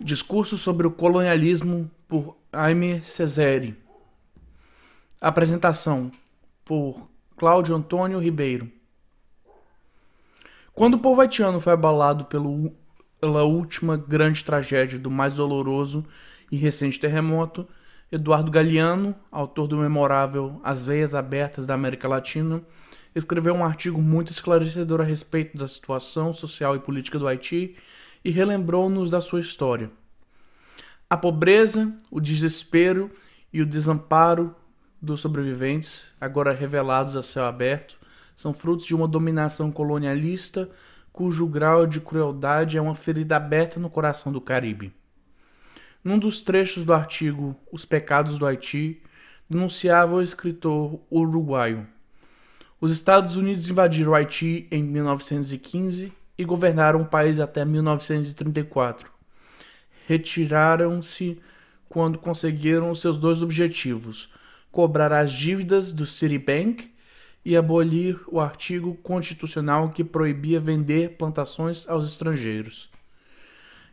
Discurso sobre o colonialismo por Aime Césaire. Apresentação por Cláudio Antônio Ribeiro. Quando o povo haitiano foi abalado pelo, pela última grande tragédia do mais doloroso e recente terremoto, Eduardo Galeano, autor do memorável As Veias Abertas da América Latina, escreveu um artigo muito esclarecedor a respeito da situação social e política do Haiti e relembrou-nos da sua história. A pobreza, o desespero e o desamparo dos sobreviventes, agora revelados a céu aberto, são frutos de uma dominação colonialista cujo grau de crueldade é uma ferida aberta no coração do Caribe. Num dos trechos do artigo Os Pecados do Haiti, denunciava o escritor uruguaio. Os Estados Unidos invadiram o Haiti em 1915 e governaram o país até 1934. Retiraram-se quando conseguiram seus dois objetivos: cobrar as dívidas do Citibank e abolir o artigo constitucional que proibia vender plantações aos estrangeiros.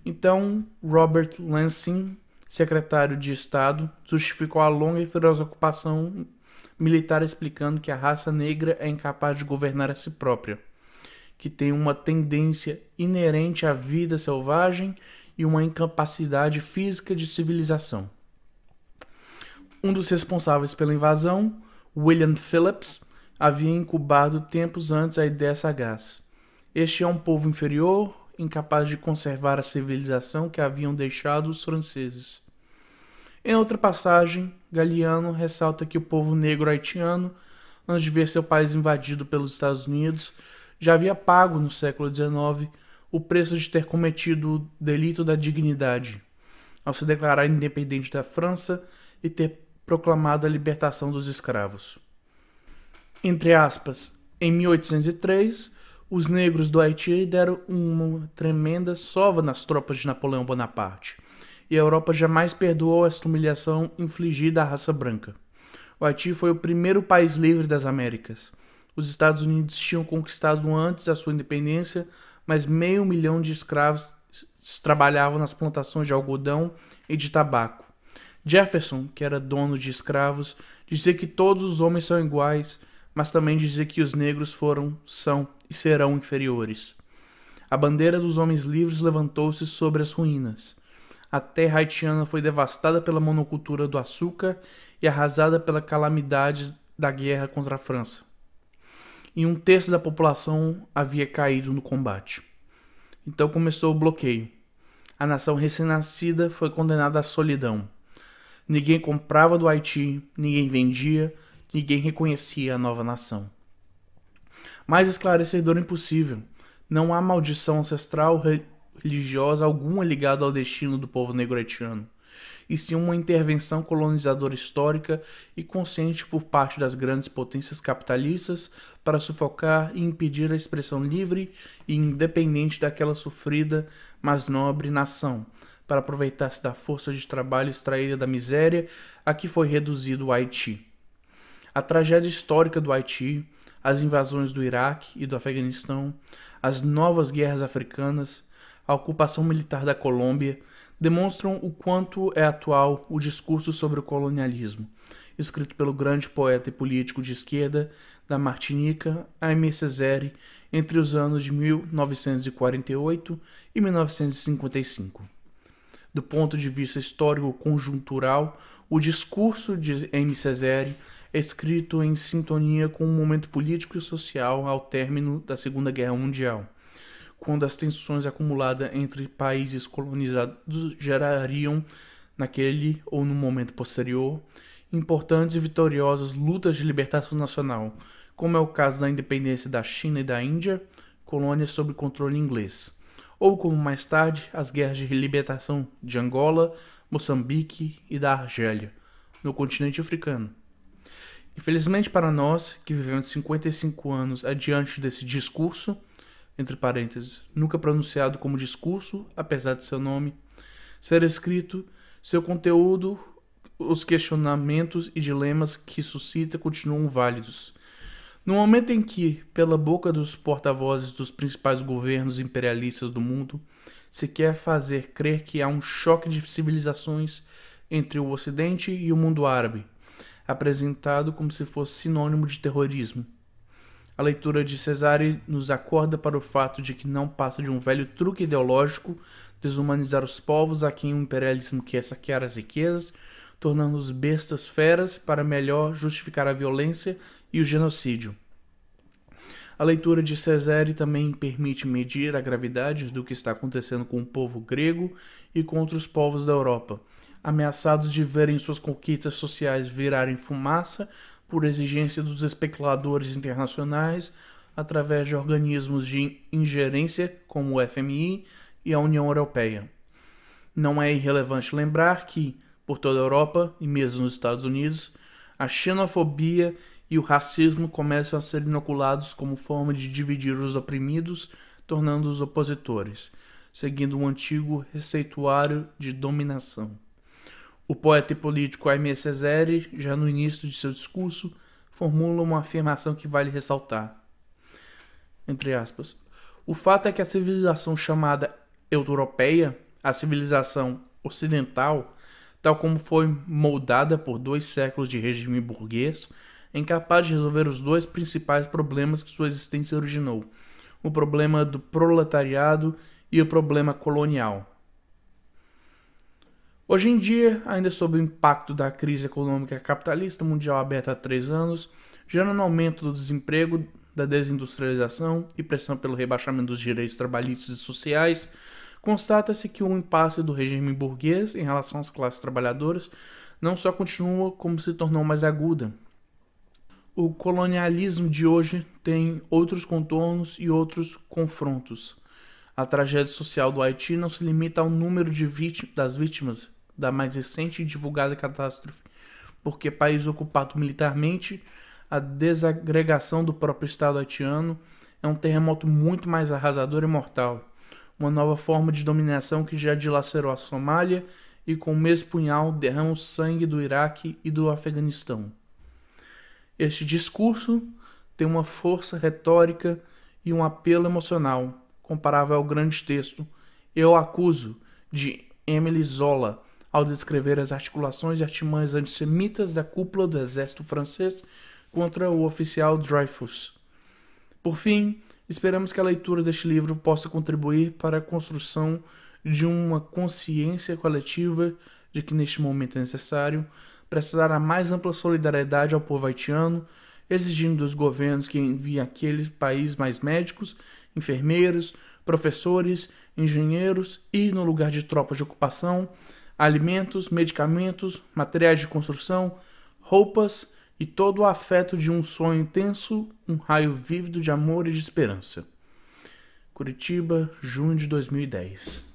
Então, Robert Lansing, secretário de Estado, justificou a longa e feroz ocupação militar explicando que a raça negra é incapaz de governar a si própria que tem uma tendência inerente à vida selvagem e uma incapacidade física de civilização. Um dos responsáveis pela invasão, William Phillips, havia incubado tempos antes a ideia sagaz. Este é um povo inferior, incapaz de conservar a civilização que haviam deixado os franceses. Em outra passagem, Galiano ressalta que o povo negro haitiano, antes de ver seu país invadido pelos Estados Unidos, já havia pago no século XIX o preço de ter cometido o delito da dignidade, ao se declarar independente da França e ter proclamado a libertação dos escravos. Entre aspas, em 1803, os negros do Haiti deram uma tremenda sova nas tropas de Napoleão Bonaparte, e a Europa jamais perdoou esta humilhação infligida à raça branca. O Haiti foi o primeiro país livre das Américas os Estados Unidos tinham conquistado antes a sua independência, mas meio milhão de escravos trabalhavam nas plantações de algodão e de tabaco. Jefferson, que era dono de escravos, dizia que todos os homens são iguais, mas também dizia que os negros foram, são e serão inferiores. A bandeira dos homens livres levantou-se sobre as ruínas. A terra haitiana foi devastada pela monocultura do açúcar e arrasada pela calamidade da guerra contra a França e um terço da população havia caído no combate. Então começou o bloqueio. A nação recém-nascida foi condenada à solidão. Ninguém comprava do Haiti, ninguém vendia, ninguém reconhecia a nova nação. Mais esclarecedor impossível. Não há maldição ancestral religiosa alguma ligada ao destino do povo negro haitiano e sim uma intervenção colonizadora histórica e consciente por parte das grandes potências capitalistas para sufocar e impedir a expressão livre e independente daquela sofrida, mas nobre nação, para aproveitar-se da força de trabalho extraída da miséria a que foi reduzido o Haiti. A tragédia histórica do Haiti, as invasões do Iraque e do Afeganistão, as novas guerras africanas, a ocupação militar da Colômbia, demonstram o quanto é atual o discurso sobre o colonialismo, escrito pelo grande poeta e político de esquerda da Martinica, Aimé Césaire, entre os anos de 1948 e 1955. Do ponto de vista histórico-conjuntural, o discurso de M. Césaire é escrito em sintonia com o momento político e social ao término da Segunda Guerra Mundial quando as tensões acumuladas entre países colonizados gerariam, naquele ou no momento posterior, importantes e vitoriosas lutas de libertação nacional, como é o caso da independência da China e da Índia, colônias sob controle inglês, ou como mais tarde as guerras de libertação de Angola, Moçambique e da Argélia, no continente africano. Infelizmente para nós, que vivemos 55 anos adiante desse discurso, entre parênteses, nunca pronunciado como discurso, apesar de seu nome, ser escrito, seu conteúdo, os questionamentos e dilemas que suscita continuam válidos. No momento em que, pela boca dos porta-vozes dos principais governos imperialistas do mundo, se quer fazer crer que há um choque de civilizações entre o Ocidente e o mundo árabe, apresentado como se fosse sinônimo de terrorismo, a leitura de Cesare nos acorda para o fato de que não passa de um velho truque ideológico desumanizar os povos a quem o imperialismo quer saquear as riquezas, tornando-os bestas feras para melhor justificar a violência e o genocídio. A leitura de Cesare também permite medir a gravidade do que está acontecendo com o povo grego e com outros povos da Europa, ameaçados de verem suas conquistas sociais virarem fumaça por exigência dos especuladores internacionais, através de organismos de ingerência como o FMI e a União Europeia. Não é irrelevante lembrar que, por toda a Europa e mesmo nos Estados Unidos, a xenofobia e o racismo começam a ser inoculados como forma de dividir os oprimidos, tornando-os opositores, seguindo um antigo receituário de dominação. O poeta e político Aimé Césaire, já no início de seu discurso, formula uma afirmação que vale ressaltar. Entre aspas. O fato é que a civilização chamada europeia, a civilização ocidental, tal como foi moldada por dois séculos de regime burguês, é incapaz de resolver os dois principais problemas que sua existência originou: o problema do proletariado e o problema colonial. Hoje em dia, ainda sob o impacto da crise econômica capitalista mundial aberta há três anos, gerando aumento do desemprego, da desindustrialização e pressão pelo rebaixamento dos direitos trabalhistas e sociais, constata-se que o impasse do regime burguês em relação às classes trabalhadoras não só continua, como se tornou mais aguda. O colonialismo de hoje tem outros contornos e outros confrontos. A tragédia social do Haiti não se limita ao número de vítima, das vítimas, da mais recente e divulgada catástrofe, porque país ocupado militarmente, a desagregação do próprio Estado haitiano é um terremoto muito mais arrasador e mortal. Uma nova forma de dominação que já dilacerou a Somália e com o mesmo punhal derrama o sangue do Iraque e do Afeganistão. Este discurso tem uma força retórica e um apelo emocional, comparável ao grande texto Eu Acuso, de Emily Zola, ao descrever as articulações e artimanhas antissemitas da cúpula do exército francês contra o oficial Dreyfus. Por fim, esperamos que a leitura deste livro possa contribuir para a construção de uma consciência coletiva de que neste momento é necessário prestar a mais ampla solidariedade ao povo haitiano, exigindo dos governos que enviem àquele país mais médicos, enfermeiros, professores, engenheiros e, no lugar de tropas de ocupação, alimentos, medicamentos, materiais de construção, roupas e todo o afeto de um sonho intenso, um raio vívido de amor e de esperança. Curitiba, junho de 2010.